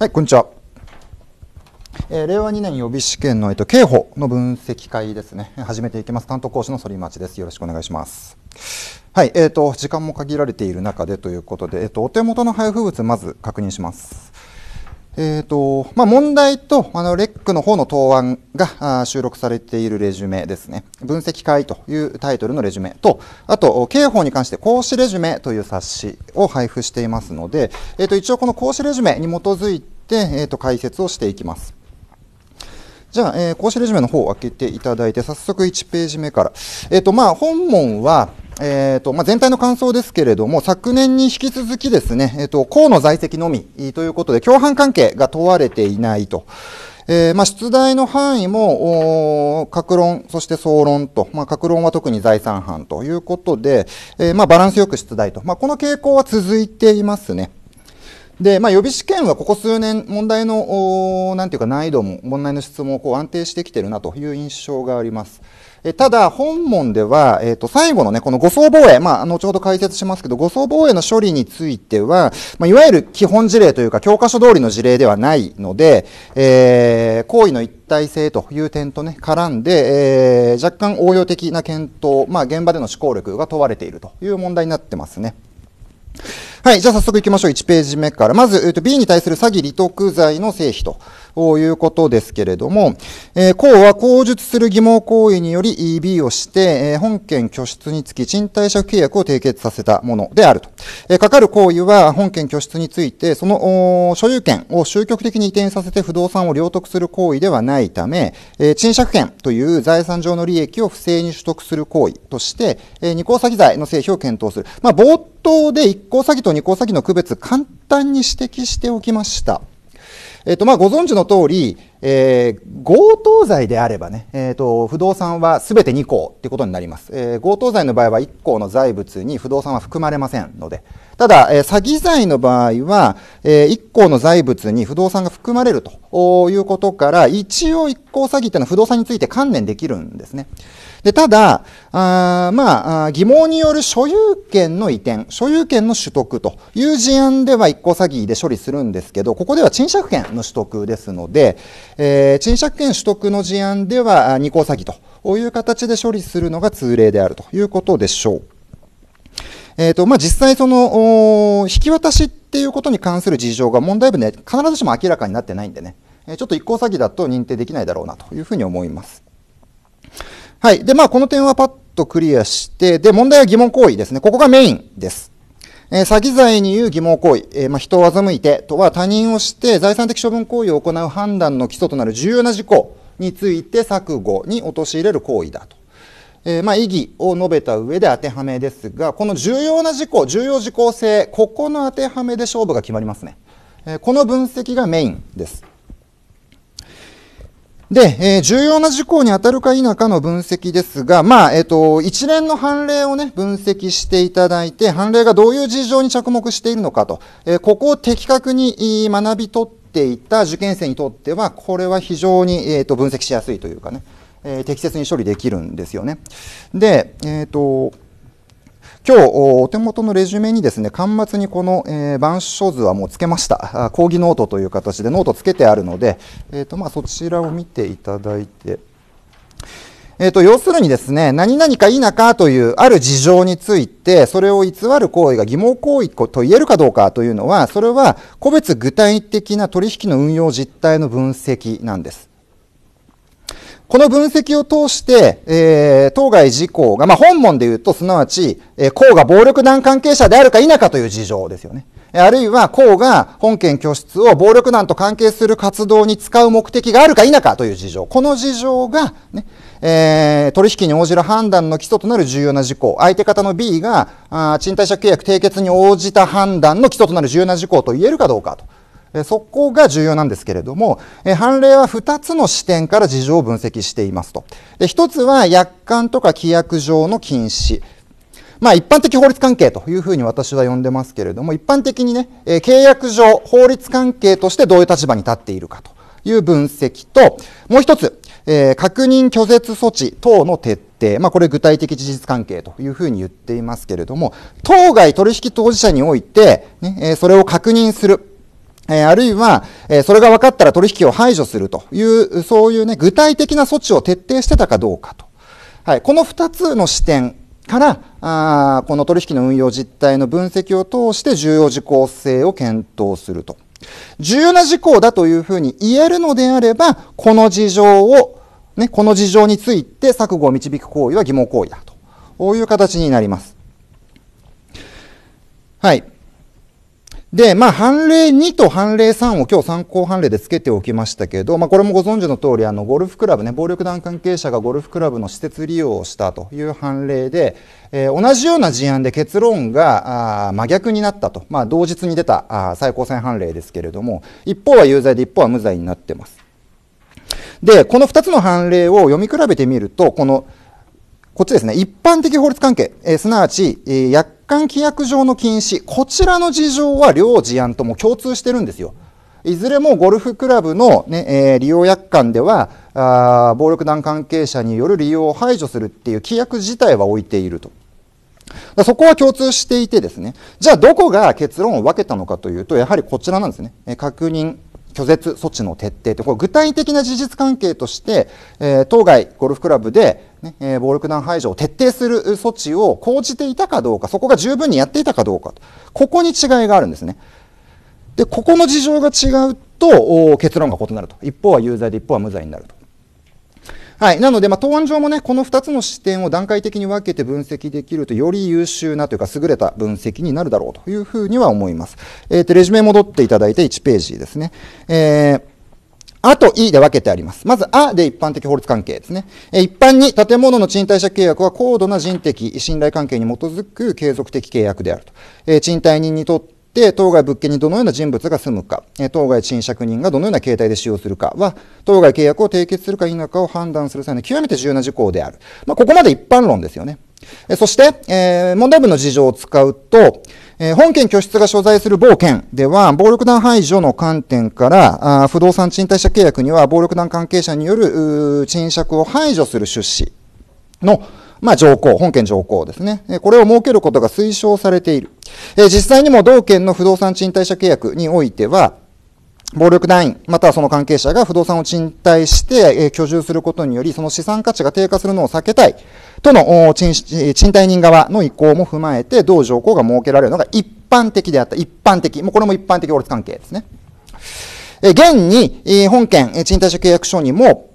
はい、こんにちは。えー、令和2年予備試験の、えっと、刑法の分析会ですね、始めていきます。担当講師の反町です。よろしくお願いします。はい、えっ、ー、と、時間も限られている中でということで、えっ、ー、と、お手元の配布物、まず確認します。えーとまあ、問題とあのレックの方の答案が収録されているレジュメですね。分析会というタイトルのレジュメと、あと、刑法に関して講師レジュメという冊子を配布していますので、えー、と一応この講師レジュメに基づいて、えー、と解説をしていきます。じゃあ、えー、講師レジュメの方を開けていただいて、早速1ページ目から。えっ、ー、と、まあ、本文は、えーとまあ、全体の感想ですけれども、昨年に引き続きですね、えーと、河野の在籍のみということで、共犯関係が問われていないと。えー、まあ、出題の範囲も、各論、そして総論と、まあ、各論は特に財産犯ということで、えー、まあ、バランスよく出題と、まあ、この傾向は続いていますね。で、まあ、予備試験はここ数年、問題の、なんていうか難易度も、問題の質もこう安定してきてるなという印象があります。えただ、本問では、えっ、ー、と、最後のね、この誤送防衛、まあ、後ほど解説しますけど、誤送防衛の処理については、まあ、いわゆる基本事例というか、教科書通りの事例ではないので、えー、行為の一体性という点とね、絡んで、えー、若干応用的な検討、まあ、現場での思考力が問われているという問題になってますね。はい、じゃあ早速行きましょう。1ページ目から。まず、えっと、B に対する詐欺利得罪の成否とということですけれども、えー、項は口述する疑問行為により EB をして、えー、本件拠出につき賃貸借契約を締結させたものであると。えー、かかる行為は本件拠出について、その所有権を終局的に移転させて不動産を領得する行為ではないため、えー、賃借権という財産上の利益を不正に取得する行為として、えー、二項詐欺罪の成否を検討する。まあ、冒頭で一項詐欺と二項詐欺の区別簡単に指摘しておきました。えっと、まあ、ご存知の通り、えー、強盗罪であればね、えーと、不動産はすべて2項ということになります、えー、強盗罪の場合は1項の財物に不動産は含まれませんのでただ、えー、詐欺罪の場合は、え1項の財物に不動産が含まれるということから一応1項詐欺というのは不動産について観念できるんですねでただあ、まあ、疑問による所有権の移転所有権の取得という事案では1項詐欺で処理するんですけどここでは賃借権の取得ですのでえー、賃借権取得の事案では、二項詐欺という形で処理するのが通例であるということでしょう。えっ、ー、と、まあ、実際その、引き渡しっていうことに関する事情が問題文で必ずしも明らかになってないんでね、えちょっと一項詐欺だと認定できないだろうなというふうに思います。はい。で、まあ、この点はパッとクリアして、で、問題は疑問行為ですね。ここがメインです。えー、詐欺罪に言う疑問行為、えー、まあ、人を欺いてとは他人をして財産的処分行為を行う判断の基礎となる重要な事項について錯誤に陥れる行為だと。えー、まあ、意義を述べた上で当てはめですが、この重要な事項、重要事項性、ここの当てはめで勝負が決まりますね。えこの分析がメインです。で、えー、重要な事項に当たるか否かの分析ですが、まあ、えっ、ー、と、一連の判例をね、分析していただいて、判例がどういう事情に着目しているのかと、えー、ここを的確に学び取っていた受験生にとっては、これは非常に、えっ、と、分析しやすいというかね、え適切に処理できるんですよね。で、えっ、と、今日お手元のレジュメにですね端末にこの、えー、書図はもうつけました講義ノートという形でノートつけてあるので、えーとまあ、そちらを見ていただいて。えっ、ー、と、要するにですね、何々か否かというある事情について、それを偽る行為が疑問行為と言えるかどうかというのは、それは個別具体的な取引の運用実態の分析なんです。この分析を通して、えー、当該事項が、まあ、本門で言うと、すなわち、えー、公が暴力団関係者であるか否かという事情ですよね。あるいは、公が本件拠出を暴力団と関係する活動に使う目的があるか否かという事情。この事情が、ね、えー、取引に応じる判断の基礎となる重要な事項。相手方の B が、あ賃貸借契約締結に応じた判断の基礎となる重要な事項と言えるかどうかと。そこが重要なんですけれども、判例は2つの視点から事情を分析していますと。で1つは、約款とか規約上の禁止。まあ一般的法律関係というふうに私は呼んでますけれども、一般的にね、え契約上法律関係としてどういう立場に立っているかという分析と、もう1つ、えー、確認拒絶措置等の徹底、まあこれ具体的事実関係というふうに言っていますけれども、当該取引当事者において、ね、えそれを確認する。えあるいは、えそれが分かったら取引を排除するという、そういうね、具体的な措置を徹底してたかどうかと。はい、この2つの視点からあこの取引の運用実態の分析を通して重要事項性を検討すると重要な事項だというふうに言えるのであればこの事情を、ね、この事情について錯誤を導く行為は疑問行為だとこういう形になります。はいで、まあ、判例2と判例3を今日参考判例でつけておきましたけど、まあ、これもご存知の通り、あの、ゴルフクラブね、暴力団関係者がゴルフクラブの施設利用をしたという判例で、えー、同じような事案で結論があ真逆になったと、まあ、同日に出たあ最高裁判例ですけれども、一方は有罪で一方は無罪になってます。で、この2つの判例を読み比べてみると、この、こっちですね、一般的法律関係、えー、すなわち、えー、薬換規約上の禁止こちらの事情は両事案とも共通してるんですよ。いずれもゴルフクラブのね、ねえー、利用約款ではあ暴力団関係者による利用を排除するっていう規約自体は置いていると。そこは共通していてですね、じゃあどこが結論を分けたのかというと、やはりこちらなんですね。確認拒絶措置の徹底とこれ具体的な事実関係として、えー、当該ゴルフクラブで、ねえー、暴力団排除を徹底する措置を講じていたかどうかそこが十分にやっていたかどうかここに違いがあるんですね。でここの事情が違うと結論が異なると一方は有罪で一方は無罪になると。はい。なので、まあ、答案上もね、この2つの視点を段階的に分けて分析できると、より優秀なというか、優れた分析になるだろうというふうには思います。えっ、ー、と、レジュメ戻っていただいて1ページですね。えーあと E で分けてあります。まず、あで一般的法律関係ですね。一般に建物の賃貸借契約は高度な人的信頼関係に基づく継続的契約であると。賃貸人にとってで、当該物件にどのような人物が住むか、当該賃借人がどのような形態で使用するかは、当該契約を締結するか否かを判断する際の極めて重要な事項である。まあ、ここまで一般論ですよね。そして、えー、問題文の事情を使うと、えー、本件拠出が所在する某件では、暴力団排除の観点から、あ不動産賃貸者契約には、暴力団関係者による賃借を排除する出資の、まあ、条項、本件条項ですね。これを設けることが推奨されている。実際にも同県の不動産賃貸者契約においては、暴力団員、またはその関係者が不動産を賃貸して、え居住することにより、その資産価値が低下するのを避けたい、との賃貸人側の意向も踏まえて、同条項が設けられるのが一般的であった。一般的。もうこれも一般的法律関係ですね。え現に、え本件、賃貸者契約書にも、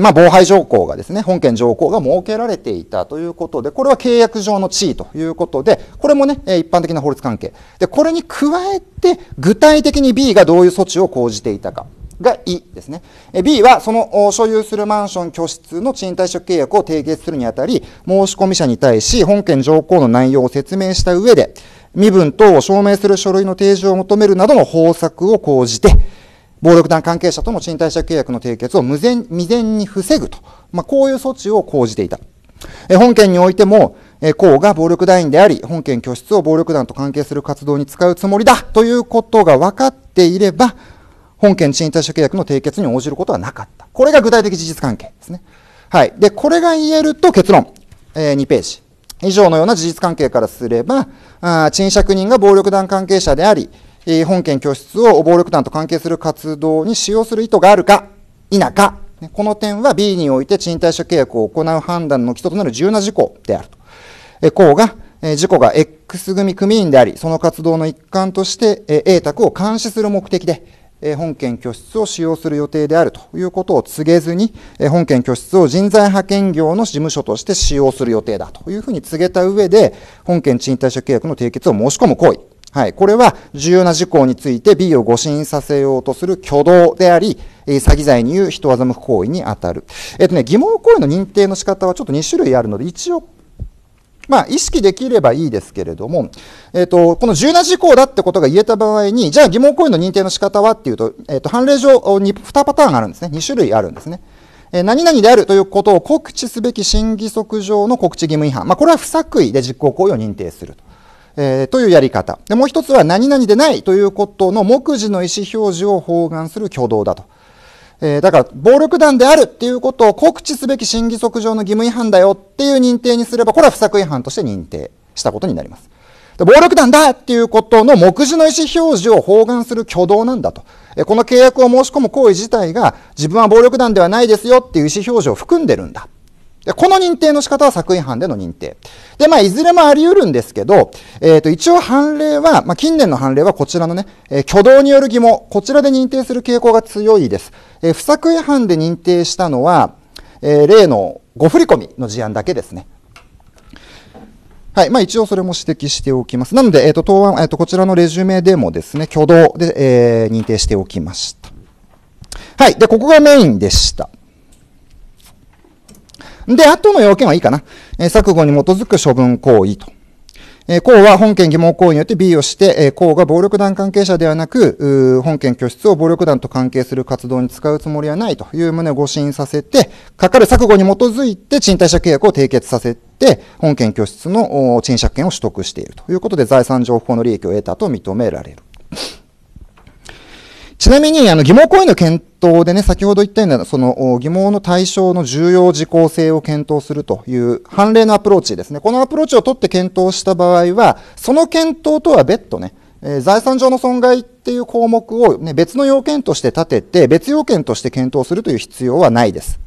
まあ、防廃条項がですね、本件条項が設けられていたということで、これは契約上の地位ということで、これもね、一般的な法律関係。で、これに加えて、具体的に B がどういう措置を講じていたか。がいですね。B は、その所有するマンション居室の賃貸借契約を締結するにあたり、申し込み者に対し、本件条項の内容を説明した上で、身分等を証明する書類の提示を求めるなどの方策を講じて、暴力団関係者との賃貸借契約の締結を無前未然に防ぐと、まあ、こういう措置を講じていた。え本件においても、え公が暴力団員であり、本件拠出を暴力団と関係する活動に使うつもりだということが分かっていれば、本件賃貸借契約の締結に応じることはなかった。これが具体的事実関係ですね。はい。で、これが言えると結論、えー、2ページ。以上のような事実関係からすれば、あ賃借人が暴力団関係者であり、本件拠出を暴力団と関係する活動に使用する意図があるか否か、この点は B において賃貸借契約を行う判断の基礎となる重要な事項であると。項が、事故が X 組組員であり、その活動の一環として A 宅を監視する目的で、本件拠出を使用する予定であるということを告げずに、本件拠出を人材派遣業の事務所として使用する予定だというふうに告げた上で、本件賃貸借契約の締結を申し込む行為はい、これは重要な事項について B を誤信させようとする挙動であり、詐欺罪に言う人欺む行為に当たる。えっ、とね、疑問行為の認定の仕方はちょっと2種類あるので、一応、まあ、意識できればいいですけれども、えっ、と、この重要な事項だってことが言えた場合に、じゃあ疑問行為の認定の仕方はっていうと、えっ、と、判例上に2パターンがあるんですね。2種類あるんですね。え何々であるということを告知すべき審議則上の告知義務違反。まあ、これは不作為で実行行為を認定すると。えー、というやり方。で、もう一つは何々でないということの目次の意思表示を包含する挙動だと。えー、だから、暴力団であるっていうことを告知すべき審議則上の義務違反だよっていう認定にすれば、これは不作違反として認定したことになります。で暴力団だっていうことの目次の意思表示を包含する挙動なんだと。この契約を申し込む行為自体が自分は暴力団ではないですよっていう意思表示を含んでるんだ。で、この認定の仕方は作違反での認定。で、まあ、いずれもあり得るんですけど、えっ、ー、と、一応判例は、まあ、近年の判例はこちらのね、えー、挙動による疑問、こちらで認定する傾向が強いです。えー、不作違反で認定したのは、え例の誤振込の事案だけですね。はい。まあ、一応それも指摘しておきます。なので、えっ、と、答案、えっ、と、こちらのレジュメでもですね、挙動で、え認定しておきました。はい。で、ここがメインでした。で、あとの要件はいいかな。えー、錯誤に基づく処分行為と。えー、項は本件疑問行為によって B をして、えー、項が暴力団関係者ではなく、本件拠出を暴力団と関係する活動に使うつもりはないという旨を誤信させて、かかる錯誤に基づいて賃貸借契約を締結させて、本件拠出の賃借権を取得しているということで財産情報の利益を得たと認められる。ちなみに、あの、疑問行為の検討でね、先ほど言ったような、その、疑問の対象の重要事項性を検討するという判例のアプローチですね。このアプローチを取って検討した場合は、その検討とは別途ね、え財産上の損害っていう項目を、ね、別の要件として立てて、別要件として検討するという必要はないです。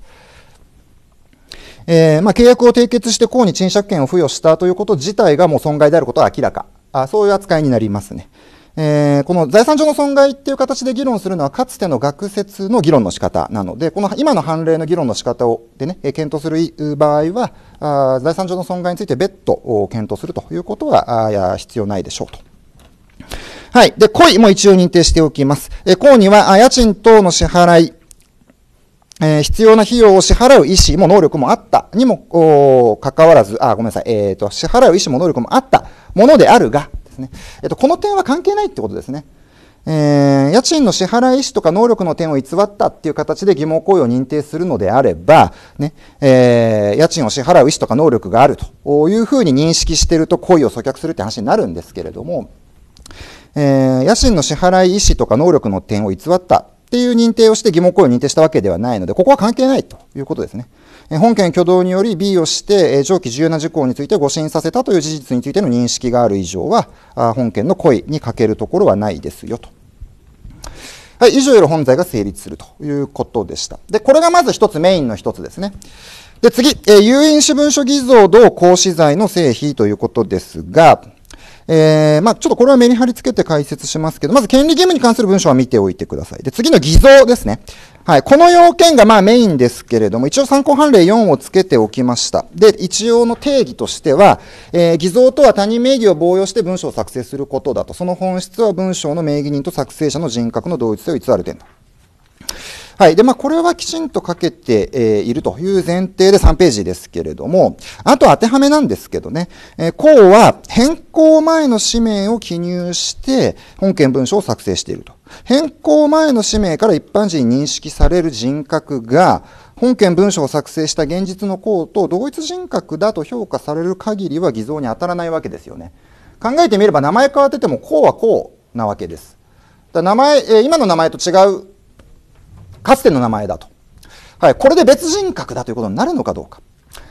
えー、まあ、契約を締結して公に賃借権を付与したということ自体がもう損害であることは明らか。あそういう扱いになりますね。えー、この財産上の損害っていう形で議論するのはかつての学説の議論の仕方なので、この今の判例の議論の仕方をでね、検討する場合は、あ財産上の損害について別途検討するということはあ必要ないでしょうと。はい。で、故意も一応認定しておきます。えー、故には、家賃等の支払い、えー、必要な費用を支払う意思も能力もあったにも、かかわらず、あ、ごめんなさい、えっ、ー、と、支払う意思も能力もあったものであるが、ですね。えっと、この点は関係ないってことですね。えー、家賃の支払い意思とか能力の点を偽ったっていう形で疑問行為を認定するのであれば、ねえー、家賃を支払う意思とか能力があるというふうに認識していると行為を阻却するって話になるんですけれども、えー、家賃の支払い意思とか能力の点を偽ったっていう認定をして疑問行為を認定したわけではないので、ここは関係ないということですね。本件挙動により B をして、上記重要な事項について誤審させたという事実についての認識がある以上は、本件の故意に欠けるところはないですよと。はい、以上より本罪が成立するということでした。で、これがまず一つメインの一つですね。で、次、えー、有印私文書偽造同行使罪の成否ということですが、えー、まあ、ちょっとこれは目に貼り付けて解説しますけど、まず権利義務に関する文書は見ておいてください。で、次の偽造ですね。はい。この要件がまあメインですけれども、一応参考判例4をつけておきました。で、一応の定義としては、えー、偽造とは他人名義を防用して文章を作成することだと。その本質は文章の名義人と作成者の人格の同一性を偽る点だ。はい。で、まあ、これはきちんと書けて、えー、いるという前提で3ページですけれども、あと当てはめなんですけどね、えー、項は変更前の氏名を記入して、本件文書を作成していると。変更前の氏名から一般人に認識される人格が、本件文書を作成した現実の項と同一人格だと評価される限りは偽造に当たらないわけですよね。考えてみれば名前変わってても、こうはこうなわけです。だ名前、え今の名前と違う、かつての名前だと。はい、これで別人格だということになるのかどうか。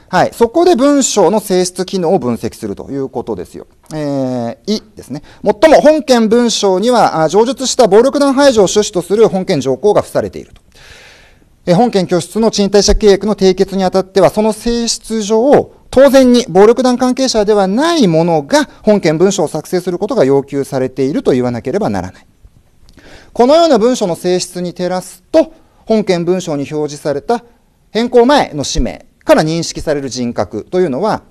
はい、そこで文章の性質機能を分析するということですよ。えー、いですね。もっとも本件文章には、上述した暴力団排除を趣旨とする本件条項が付されていると。えー、本件拠出の賃貸者契約の締結にあたっては、その性質上、当然に暴力団関係者ではないものが本件文書を作成することが要求されていると言わなければならない。このような文書の性質に照らすと、本件文書に表示された変更前の氏名から認識される人格というのは、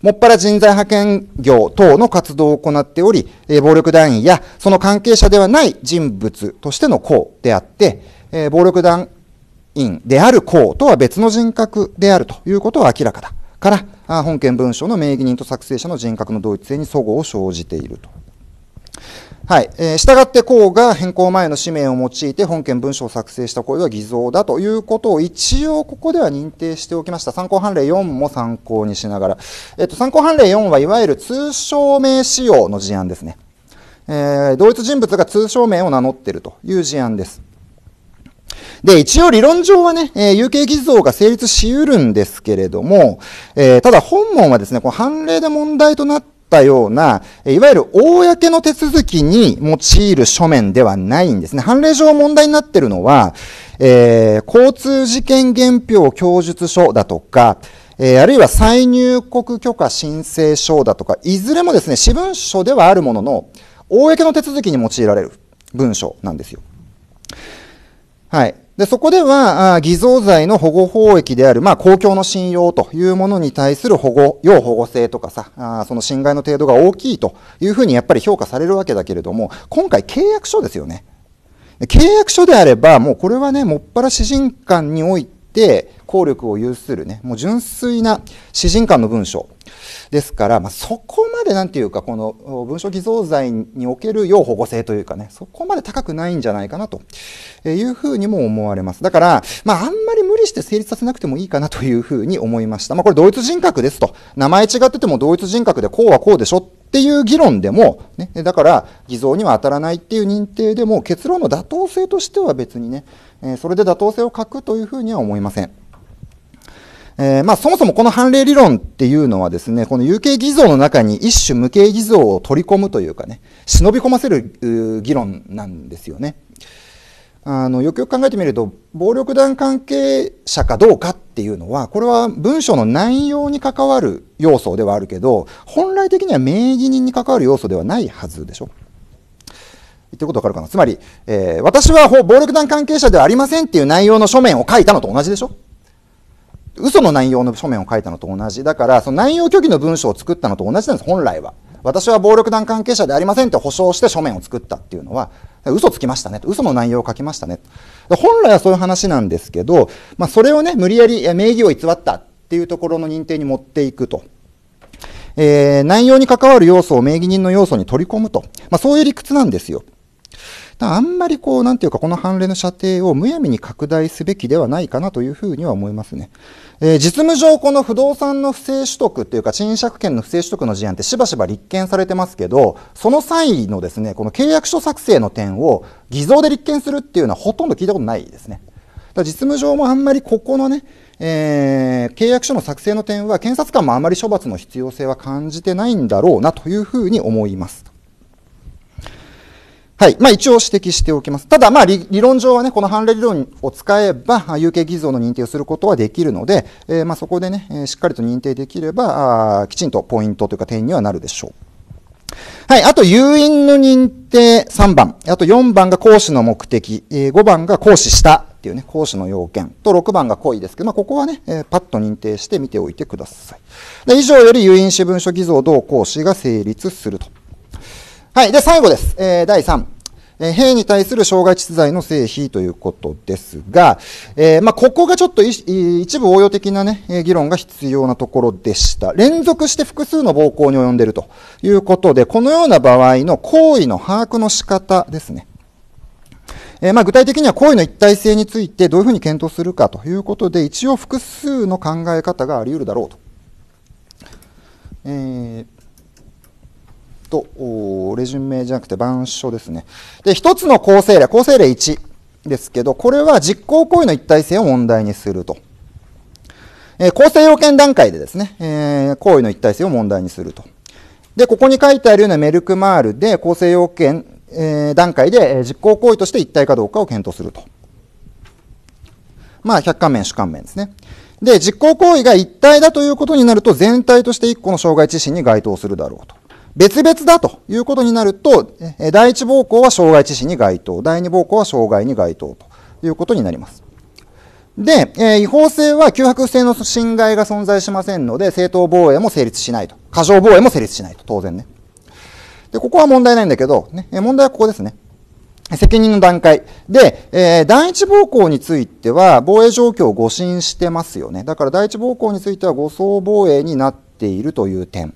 もっぱら人材派遣業等の活動を行っており、え暴力団員やその関係者ではない人物としての公であって、え暴力団員である公とは別の人格であるということは明らかだ。から、本件文書の名義人と作成者の人格の同一性に齟齬を生じていると。はい。えー、従って項が変更前の氏名を用いて本件文書を作成した行為は偽造だということを一応ここでは認定しておきました。参考判例4も参考にしながら。えっと、参考判例4はいわゆる通称名使用の事案ですね。えー、同一人物が通称名を名乗っているという事案です。で、一応理論上はね、えー、有形偽造が成立し得るんですけれども、えー、ただ本問はですね、この判例で問題となってったような、いわゆる公の手続きに用いる書面ではないんですね。判例上問題になってるのは、えー、交通事件原票供述書だとか、えー、あるいは再入国許可申請書だとか、いずれもですね、私文書ではあるものの、公の手続きに用いられる文書なんですよ。はい。で、そこでは、あ偽造罪の保護法益である、まあ、公共の信用というものに対する保護、要保護性とかさ、あその侵害の程度が大きいというふうにやっぱり評価されるわけだけれども、今回契約書ですよね。契約書であれば、もうこれはね、もっぱら詩人間において、効力を有するね、もう純粋な詩人間の文章ですから、まあ、そこまで何て言うかこの文書偽造罪における要保護性というかねそこまで高くないんじゃないかなというふうにも思われますだから、まあ、あんまり無理して成立させなくてもいいかなというふうに思いました、まあ、これ同一人格ですと名前違ってても同一人格でこうはこうでしょっていう議論でも、ね、だから偽造には当たらないっていう認定でも結論の妥当性としては別にね、えそれで妥当性を欠くというふうには思いません。えー、まあ、そもそもこの判例理論っていうのはですね、この有形偽造の中に一種無形偽造を取り込むというかね、忍び込ませる議論なんですよね。あの、よくよく考えてみると、暴力団関係者かどうかっていうのは、これは文章の内容に関わる要素ではあるけど、本来的には名義人に関わる要素ではないはずでしょ。言ってることわかるかなつまり、えー、私は暴力団関係者ではありませんっていう内容の書面を書いたのと同じでしょ嘘の内容の書面を書いたのと同じだからその内容虚偽の文章を作ったのと同じなんです本来は私は暴力団関係者でありませんって保証して書面を作ったっていうのは嘘つきましたねと嘘の内容を書きましたね本来はそういう話なんですけど、まあ、それをね無理やり名義を偽ったっていうところの認定に持っていくとえー、内容に関わる要素を名義人の要素に取り込むと。まあ、そういう理屈なんですよ。あんまりこう、なんていうか、この判例の射程をむやみに拡大すべきではないかなというふうには思いますね。えー、実務上この不動産の不正取得っていうか賃借権の不正取得の事案ってしばしば立件されてますけど、その際のですね、この契約書作成の点を偽造で立件するっていうのはほとんど聞いたことないですね。だ実務上もあんまりここのね、えー、契約書の作成の点は検察官もあまり処罰の必要性は感じてないんだろうなというふうに思います。はい。まあ一応指摘しておきます。ただまあ理論上はね、この判例理論を使えば、有形偽造の認定をすることはできるので、えー、まあそこでね、えしっかりと認定できればあ、きちんとポイントというか点にはなるでしょう。はい。あと、誘引の認定3番。あと4番が行使の目的。え5番が行使したっていうね、講師の要件と6番が故意ですけど、まあ、ここはね、えパッと認定して見ておいてください。で以上より誘引私文書偽造同行使が成立すると。はい。で、最後です。えー、第3。え兵に対する障害秩罪の性非ということですが、えー、まあ、ここがちょっと一部応用的なね、議論が必要なところでした。連続して複数の暴行に及んでいるということで、このような場合の行為の把握の仕方ですね。えまあ、具体的には行為の一体性についてどういうふうに検討するかということで、一応複数の考え方があり得るだろうと。えーと、レジュメじゃなくて板書ですね。で、一つの構成例、構成例1ですけど、これは実行行為の一体性を問題にすると。えー、構成要件段階でですね、えー、行為の一体性を問題にすると。で、ここに書いてあるようなメルクマールで構成要件、えー、段階で実行行為として一体かどうかを検討すると。まあ、百貫面、主観面ですね。で、実行行為が一体だということになると、全体として一個の障害致死に該当するだろうと。別々だということになると、第一暴行は障害致死に該当、第二暴行は障害に該当ということになります。で、えー、違法性は脅迫性の侵害が存在しませんので、正当防衛も成立しないと。過剰防衛も成立しないと。当然ね。で、ここは問題ないんだけど、ね、問題はここですね。責任の段階。で、えー、第一暴行については、防衛状況を誤信してますよね。だから第一暴行については誤送防衛になっているという点。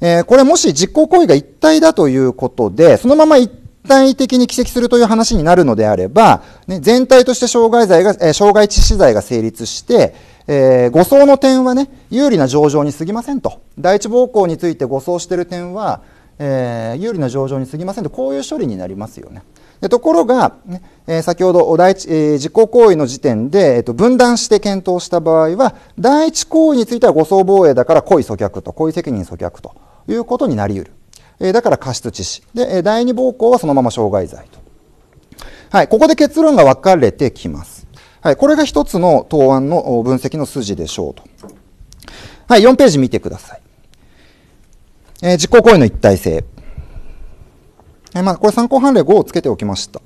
えー、これもし実行行為が一体だということで、そのまま一体的に規制するという話になるのであれば、ね、全体として障害罪が、えー、障害致死罪が成立して、えー、誤送の点はね、有利な上場に過ぎませんと。第一暴行について誤送している点は、えー、有利な上場に過ぎませんと、こういう処理になりますよね。でところが、ねえー、先ほど第一、えー、実行行為の時点で、えーと、と分断して検討した場合は、第一行為については誤送防衛だから故意阻却と、故意責任阻却と。いうことになり得る。えだから過失致死。で、第二暴行はそのまま傷害罪と。はい、ここで結論が分かれてきます。はい、これが一つの答案の分析の筋でしょうと。はい、4ページ見てください。えー、実行行為の一体性。えー、まあ、これ参考判例5をつけておきました。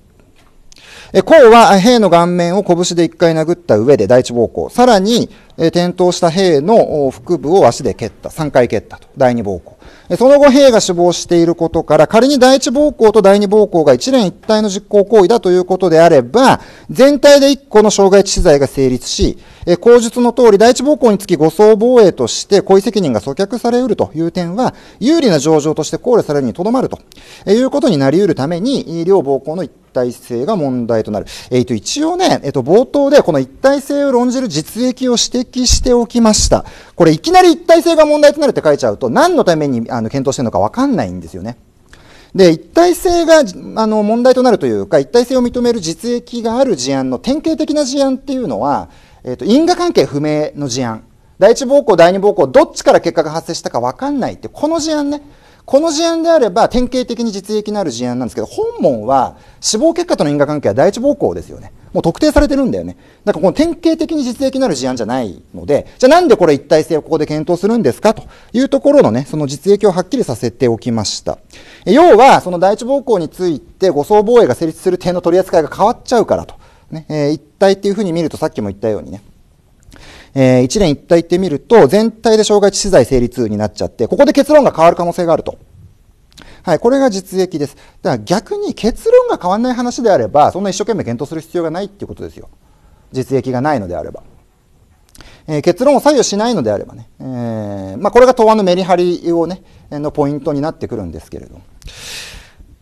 え、こうは兵の顔面を拳で1回殴った上で第一暴行。さらに、え転倒した兵の腹部を足で蹴った。3回蹴ったと。第二暴行。その後、兵が死亡していることから、仮に第一暴行と第二暴行が一連一体の実行行為だということであれば、全体で一個の傷害致死罪が成立し、え口述の通り、第一暴行につき護送防衛として故意責任が阻却されうるという点は、有利な上場として考慮されるにとどまると、えいうことになりうるために、両暴行の一体性が問題となる。えー、と一応ね、えー、と冒頭でこの一体性を論じる実益を指摘しておきました。これいきなり一体性が問題となるって書いちゃうと、何のためにあの検討してるのか分かんないんですよね。で、一体性があの問題となるというか、一体性を認める実益がある事案の典型的な事案っていうのは、えっ、ー、と、因果関係不明の事案。第一暴行第二暴行どっちから結果が発生したか分かんないって、この事案ね。この事案であれば典型的に実益のある事案なんですけど、本門は死亡結果との因果関係は第一暴行ですよね。もう特定されてるんだよね。だからこの典型的に実益のある事案じゃないので、じゃあなんでこれ一体性をここで検討するんですかというところのね、その実益をはっきりさせておきました。要は、その第一暴行について誤送防衛が成立する点の取り扱いが変わっちゃうからと。ね、えー体っていうふうに見ると、さっきも言ったようにね、えー、一年一体って見ると、全体で障害致死罪成立になっちゃって、ここで結論が変わる可能性があると。はい、これが実益です。だから逆に結論が変わらない話であれば、そんな一生懸命検討する必要がないっていうことですよ。実益がないのであれば。えー、結論を左右しないのであればね、えー、まあ、これが答案のメリハリをね、のポイントになってくるんですけれども。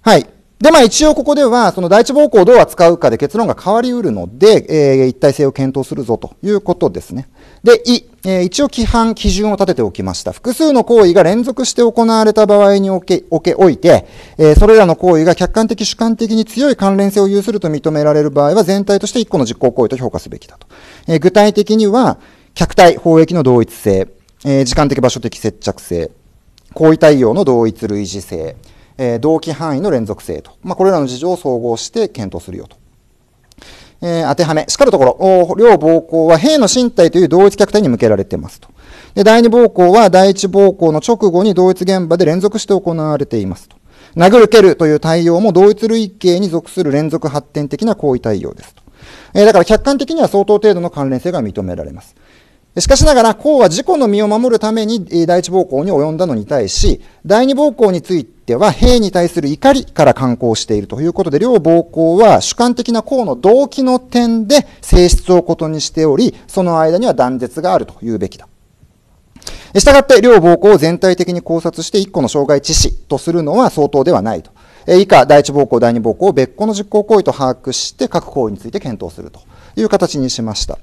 はい。で、まあ一応ここでは、その第一暴行をどう扱うかで結論が変わりうるので、えー、一体性を検討するぞということですね。で、い、えー、一応規範、基準を立てておきました。複数の行為が連続して行われた場合におけ、おけおいて、えー、それらの行為が客観的、主観的に強い関連性を有すると認められる場合は、全体として一個の実行行為と評価すべきだと。えー、具体的には、客体、法益の同一性、えー、時間的場所的接着性、行為対応の同一類似性、えー、同期範囲の連続性と、まあ、これらの事情を総合して検討するよと。えー、当てはめ、しかるところ、両暴行は兵の身体という同一客体に向けられていますと。で第二暴行は第一暴行の直後に同一現場で連続して行われていますと。殴る蹴るという対応も同一類型に属する連続発展的な行為対応ですと。えー、だから客観的には相当程度の関連性が認められます。しかしながら、公は自己の身を守るために第一暴行に及んだのに対し、第二暴行については、兵に対する怒りから刊告しているということで、両暴行は主観的な公の動機の点で性質を異にしており、その間には断絶があるというべきだ。したがって、両暴行を全体的に考察して一個の障害致死とするのは相当ではないと。以下、第一暴行、第二暴行を別個の実行行為と把握して、各行為について検討するという形にしました。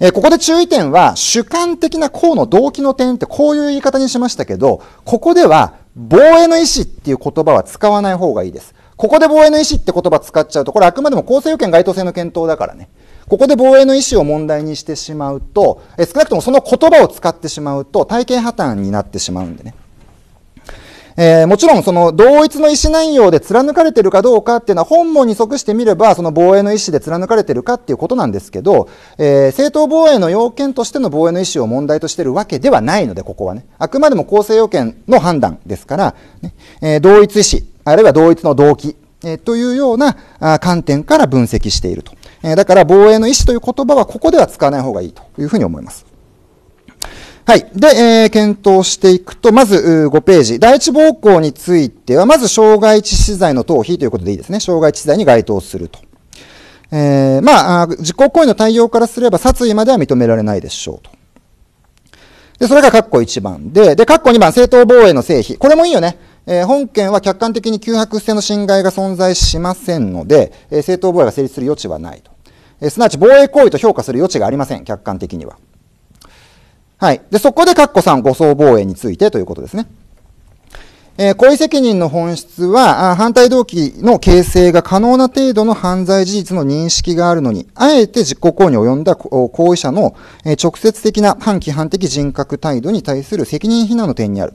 えー、ここで注意点は、主観的な項の動機の点ってこういう言い方にしましたけど、ここでは、防衛の意思っていう言葉は使わない方がいいです。ここで防衛の意思って言葉使っちゃうと、これあくまでも構成要件該当性の検討だからね。ここで防衛の意思を問題にしてしまうと、え少なくともその言葉を使ってしまうと、体系破綻になってしまうんでね。えー、もちろんその同一の意思内容で貫かれてるかどうかっていうのは本文に即してみればその防衛の意思で貫かれてるかっていうことなんですけど、えー、正当防衛の要件としての防衛の意思を問題としてるわけではないのでここはねあくまでも構成要件の判断ですからね、えー、同一意思あるいは同一の動機、えー、というようなあ観点から分析していると、えだから防衛の意思という言葉はここでは使わない方がいいというふうに思います。はい。で、えー、検討していくと、まず5ページ。第一暴行については、まず障害致死罪の逃避ということでいいですね。障害致死罪に該当すると。えー、まあ、実行行為の対応からすれば殺意までは認められないでしょうと。で、それが括弧1番で、で、括弧2番、正当防衛の成否。これもいいよね。えー、本件は客観的に急迫性の侵害が存在しませんので、えー、正当防衛が成立する余地はないと。えすなわち防衛行為と評価する余地がありません。客観的には。はい。で、そこで、括弧3、誤送防衛についてということですね。えー、故意責任の本質は、反対動機の形成が可能な程度の犯罪事実の認識があるのに、あえて実行行為に及んだ行為者の直接的な反規範的人格態度に対する責任非難の点にある。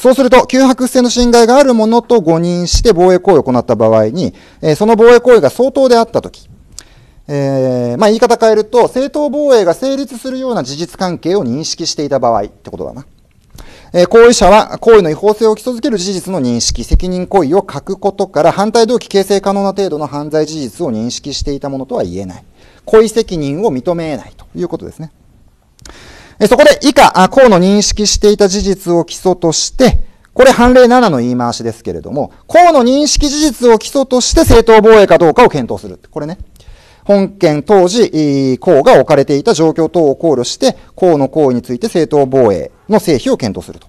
そうすると、脅迫性の侵害があるものと誤認して防衛行為を行った場合に、その防衛行為が相当であったとき、えー、まあ、言い方変えると、正当防衛が成立するような事実関係を認識していた場合ってことだな。えー、行為者は行為の違法性を基礎づける事実の認識、責任行為を欠くことから反対動機形成可能な程度の犯罪事実を認識していたものとは言えない。故意責任を認めないということですね。えそこで以下、あ、項の認識していた事実を基礎として、これ判例7の言い回しですけれども、項の認識事実を基礎として正当防衛かどうかを検討する。これね。本件当時、公が置かれていた状況等を考慮して、公の行為について正当防衛の成否を検討すると。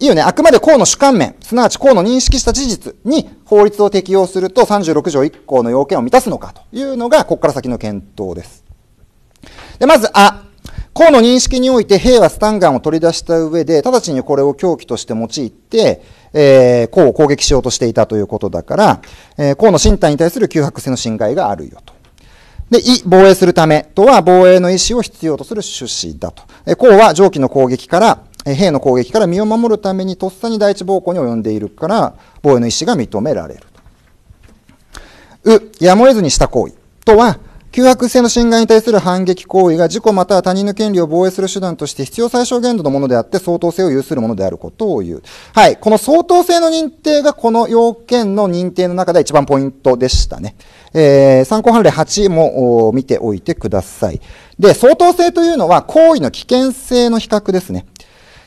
いいよね。あくまで公の主観面、すなわち公の認識した事実に法律を適用すると36条1項の要件を満たすのかというのが、ここから先の検討です。で、まず、あ。公の認識において、兵はスタンガンを取り出した上で、直ちにこれを狂気として用いて、えー、功を攻撃しようとしていたということだから、えー、の身体に対する急迫性の侵害があるよと。で、い、防衛するためとは防衛の意思を必要とする趣旨だと。えー、は上記の攻撃から、えー、兵の攻撃から身を守るためにとっさに第一暴行に及んでいるから、防衛の意思が認められると。う、やむを得ずにした行為とは、旧迫性の侵害に対する反撃行為が自己または他人の権利を防衛する手段として必要最小限度のものであって相当性を有するものであることを言う。はい。この相当性の認定がこの要件の認定の中で一番ポイントでしたね。えー、参考判例8も見ておいてください。で、相当性というのは行為の危険性の比較ですね。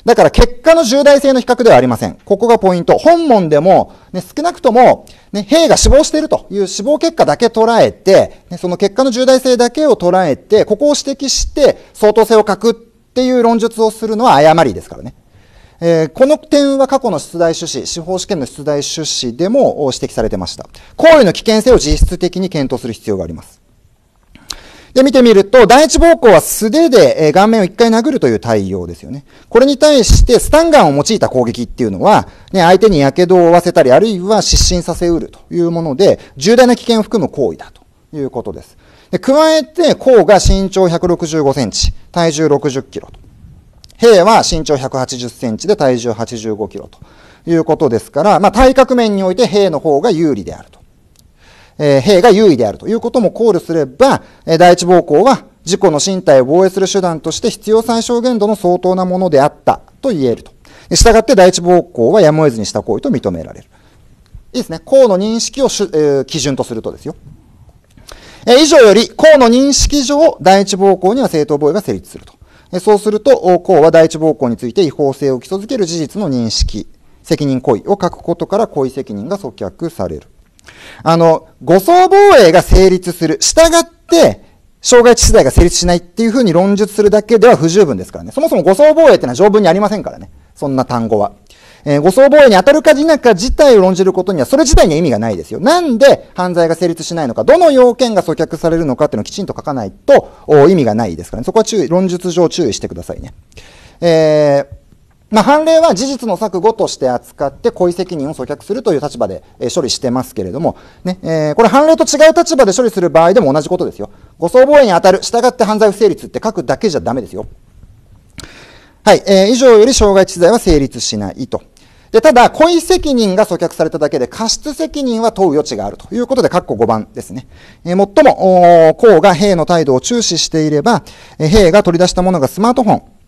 だから結果の重大性の比較ではありません。ここがポイント。本門でも、ね、少なくとも、ね、兵が死亡しているという死亡結果だけ捉えて、ね、その結果の重大性だけを捉えて、ここを指摘して相当性を欠くっていう論述をするのは誤りですからね。えー、この点は過去の出題趣旨、司法試験の出題趣旨でも指摘されてました。行為の危険性を実質的に検討する必要があります。で、見てみると、第一暴行は素手で顔面を一回殴るという対応ですよね。これに対して、スタンガンを用いた攻撃っていうのは、ね、相手に火傷を負わせたり、あるいは失神させうるというもので、重大な危険を含む行為だということです。で、加えて、甲が身長165センチ、体重60キロと。兵は身長180センチで体重85キロということですから、まあ、体格面において兵の方が有利であると。え兵が優位であるということも考慮すれば、え第一暴行は事故の身体を防衛する手段として必要最小限度の相当なものであったと言えると。従って第一暴行はやむを得ずにした行為と認められる。いいですね。項の認識を、えー、基準とするとですよ。えー、以上より、項の認識上、第一暴行には正当防衛が成立すると。えー、そうすると、項は第一暴行について違法性を基礎づける事実の認識、責任行為を書くことから行為責任が阻却される。あの、誤送防衛が成立する。従って、障害致死罪が成立しないっていうふうに論述するだけでは不十分ですからね。そもそも誤送防衛っていうのは条文にありませんからね。そんな単語は。えー、誤送防衛に当たるか否か自体を論じることには、それ自体には意味がないですよ。なんで犯罪が成立しないのか、どの要件が阻却されるのかっていうのをきちんと書かないと意味がないですからね。そこは注意、論述上注意してくださいね。えー、まあ、判例は事実の錯誤として扱って故意責任を阻却するという立場で、処理してますけれども、ねえー、これ判例と違う立場で処理する場合でも同じことですよ。誤送防衛に当たる、従って犯罪不成立って書くだけじゃダメですよ。はい、えー、以上より傷害致罪は成立しないと。で、ただ、故意責任が阻却されただけで、過失責任は問う余地があるということで、括弧5番ですね。えー、最も、お公が兵の態度を注視していれば、え兵が取り出したものがスマートフォン、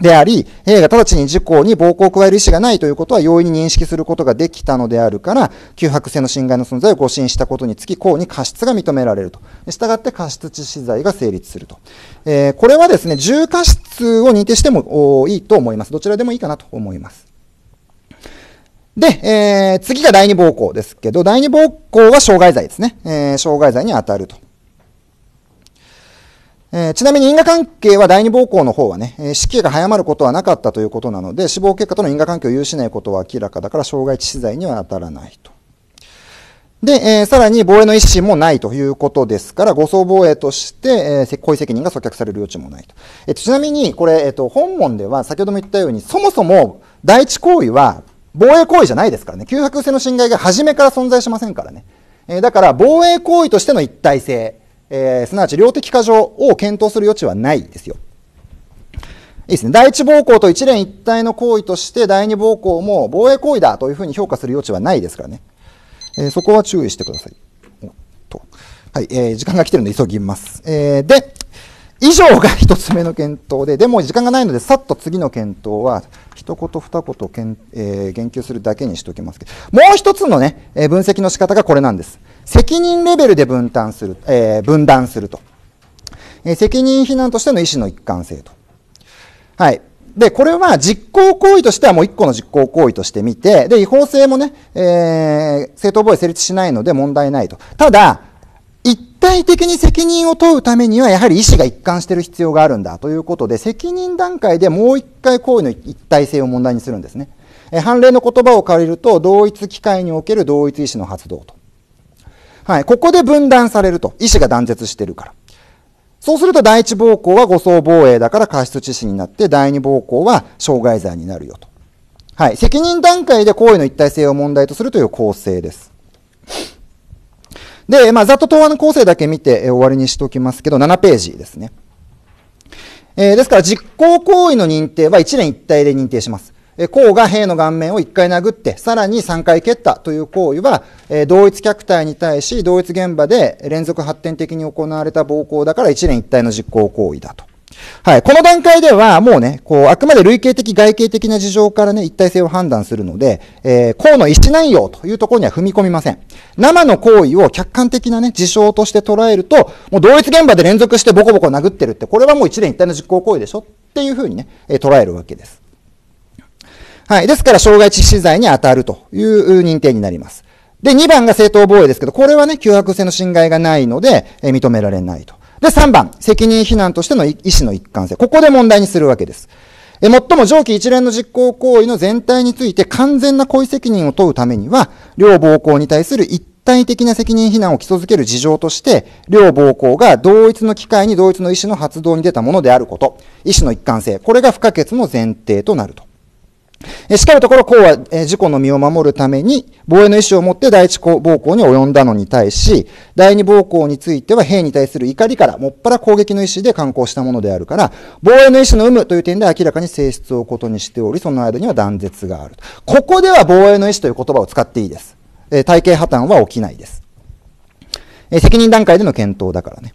であり、A が直ちに事故に暴行を加える意思がないということは容易に認識することができたのであるから、急迫性の侵害の存在を誤信したことにつき、公に過失が認められると。したがって過失致死罪が成立すると。えー、これはですね、重過失を認定してもいいと思います。どちらでもいいかなと思います。で、えー、次が第二暴行ですけど、第二暴行は傷害罪ですね。えー、傷害罪に当たると。えー、ちなみに因果関係は第二暴行の方はね、えー、死刑が早まることはなかったということなので、死亡結果との因果関係を有しないことは明らかだから、障害致死罪には当たらないと。で、えー、さらに防衛の意思もないということですから、誤送防衛として、えー、故意責任が阻却される余地もないと。えー、ちなみに、これ、えっ、ー、と、本文では先ほども言ったように、そもそも第一行為は防衛行為じゃないですからね、旧白性の侵害が初めから存在しませんからね。えー、だから、防衛行為としての一体性。えー、すなわち量的過剰を検討する余地はないですよ。いいですね。第一暴行と一連一体の行為として第二暴行も防衛行為だというふうに評価する余地はないですからね。えー、そこは注意してください。おっと。はい、えー、時間が来てるので急ぎます。えー、で、以上が一つ目の検討で、でも時間がないので、さっと次の検討は、一言二言けん、えー、言及するだけにしておきますけど、もう一つのね、えー、分析の仕方がこれなんです。責任レベルで分担する、えー、分断すると。えー、責任非難としての意思の一貫性と。はい。で、これは実行行為としてはもう一個の実行行為として見て、で、違法性もね、えー、正当防衛成立しないので問題ないと。ただ、一体的に責任を問うためには、やはり意思が一貫してる必要があるんだということで、責任段階でもう一回行為の一体性を問題にするんですね。え判例の言葉を借りると、同一機会における同一意思の発動と。はい、ここで分断されると。意思が断絶してるから。そうすると第一暴行は誤送防衛だから過失致死になって、第二暴行は傷害罪になるよと。はい。責任段階で行為の一体性を問題とするという構成です。で、まあ、ざっと答案の構成だけ見て、え終わりにしておきますけど、7ページですね。えー、ですから、実行行為の認定は一連一体で認定します。甲が兵の顔面を1回殴って、さらに3回蹴ったという行為は、同一虐待に対し、同一現場で連続発展的に行われた暴行だから一連一体の実行行為だと。はい。この段階では、もうね、こう、あくまで類型的、外形的な事情からね、一体性を判断するので、えー、の意思内容というところには踏み込みません。生の行為を客観的なね、事象として捉えると、もう同一現場で連続してボコボコ殴ってるって、これはもう一連一体の実行行為でしょっていうふうにね、え捉えるわけです。はい。ですから、障害致死罪に当たるという認定になります。で、2番が正当防衛ですけど、これはね、脅迫性の侵害がないので、えー、認められないと。で、3番、責任非難としての意思の一貫性。ここで問題にするわけです。え、もっとも上記一連の実行行為の全体について完全な故意責任を問うためには、両暴行に対する一体的な責任非難を基礎づける事情として、両暴行が同一の機会に同一の意思の発動に出たものであること、意思の一貫性、これが不可欠の前提となると。しかるところ、こうは、え故の身を守るために、防衛の意思を持って第一暴行に及んだのに対し、第二暴行については兵に対する怒りから、もっぱら攻撃の意思で観行したものであるから、防衛の意思の有無という点で明らかに性質を異にしており、その間には断絶がある。ここでは防衛の意思という言葉を使っていいです。え体系破綻は起きないです。え責任段階での検討だからね。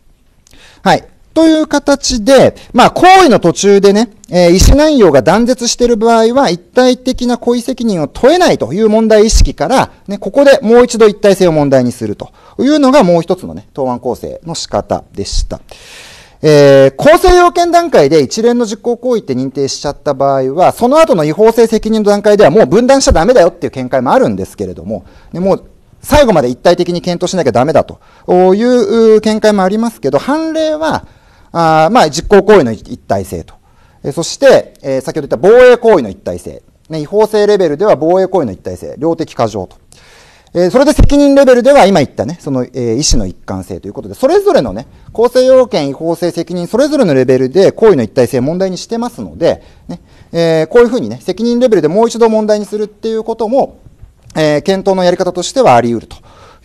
はい。という形で、まあ、行為の途中でね、えー、意思内容が断絶している場合は、一体的な故意責任を問えないという問題意識から、ね、ここでもう一度一体性を問題にするというのがもう一つのね、答案構成の仕方でした。えー、構成要件段階で一連の実行行為って認定しちゃった場合は、その後の違法性責任の段階ではもう分断しちゃダメだよっていう見解もあるんですけれども、もう最後まで一体的に検討しなきゃダメだという見解もありますけど、判例は、あまあ、実行行為の一体性と。えそして、え先ほど言った防衛行為の一体性。ね、違法性レベルでは防衛行為の一体性、量的過剰と。えそれで責任レベルでは今言ったね、その、えー、意思の一貫性ということで、それぞれのね、構成要件、違法性、責任、それぞれのレベルで行為の一体性問題にしてますので、ね、えー、こういうふうにね、責任レベルでもう一度問題にするっていうことも、えー、検討のやり方としてはあり得ると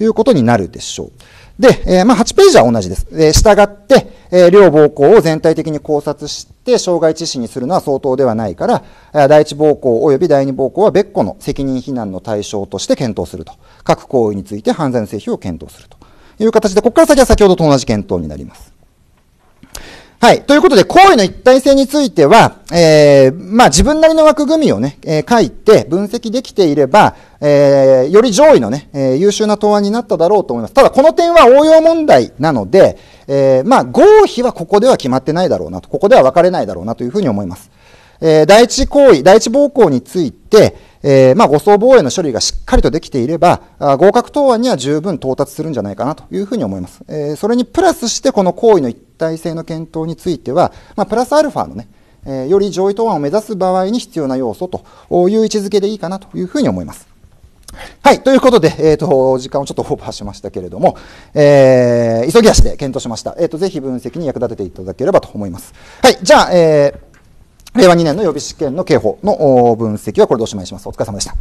いうことになるでしょう。で、えー、まあ、8ページは同じです。えー、従って、えー、両暴行を全体的に考察して、障害致死にするのは相当ではないから、第一暴行及び第二暴行は別個の責任非難の対象として検討すると。各行為について犯罪の成否を検討するという形で、ここから先は先ほどと同じ検討になります。はい。ということで、行為の一体性については、えー、まあ、自分なりの枠組みをね、えー、書いて分析できていれば、えー、より上位のね、えー、優秀な答案になっただろうと思います。ただ、この点は応用問題なので、えー、まあ、合否はここでは決まってないだろうなと、ここでは分かれないだろうなというふうに思います。えー、第一行為、第一暴行について、えー、まあ、護送防衛の処理がしっかりとできていれば、合格答案には十分到達するんじゃないかなというふうに思います。えー、それにプラスして、この行為の一体性の検討については、まあ、プラスアルファのね、えー、より上位答案を目指す場合に必要な要素という位置づけでいいかなというふうに思います。はい。ということで、えっ、ー、と、時間をちょっとオーバーしましたけれども、えー、急ぎ足で検討しました。えっ、ー、と、ぜひ分析に役立てていただければと思います。はい。じゃあ、えー令和2年の予備試験の刑法の分析はこれでおしまいにします。お疲れ様でした。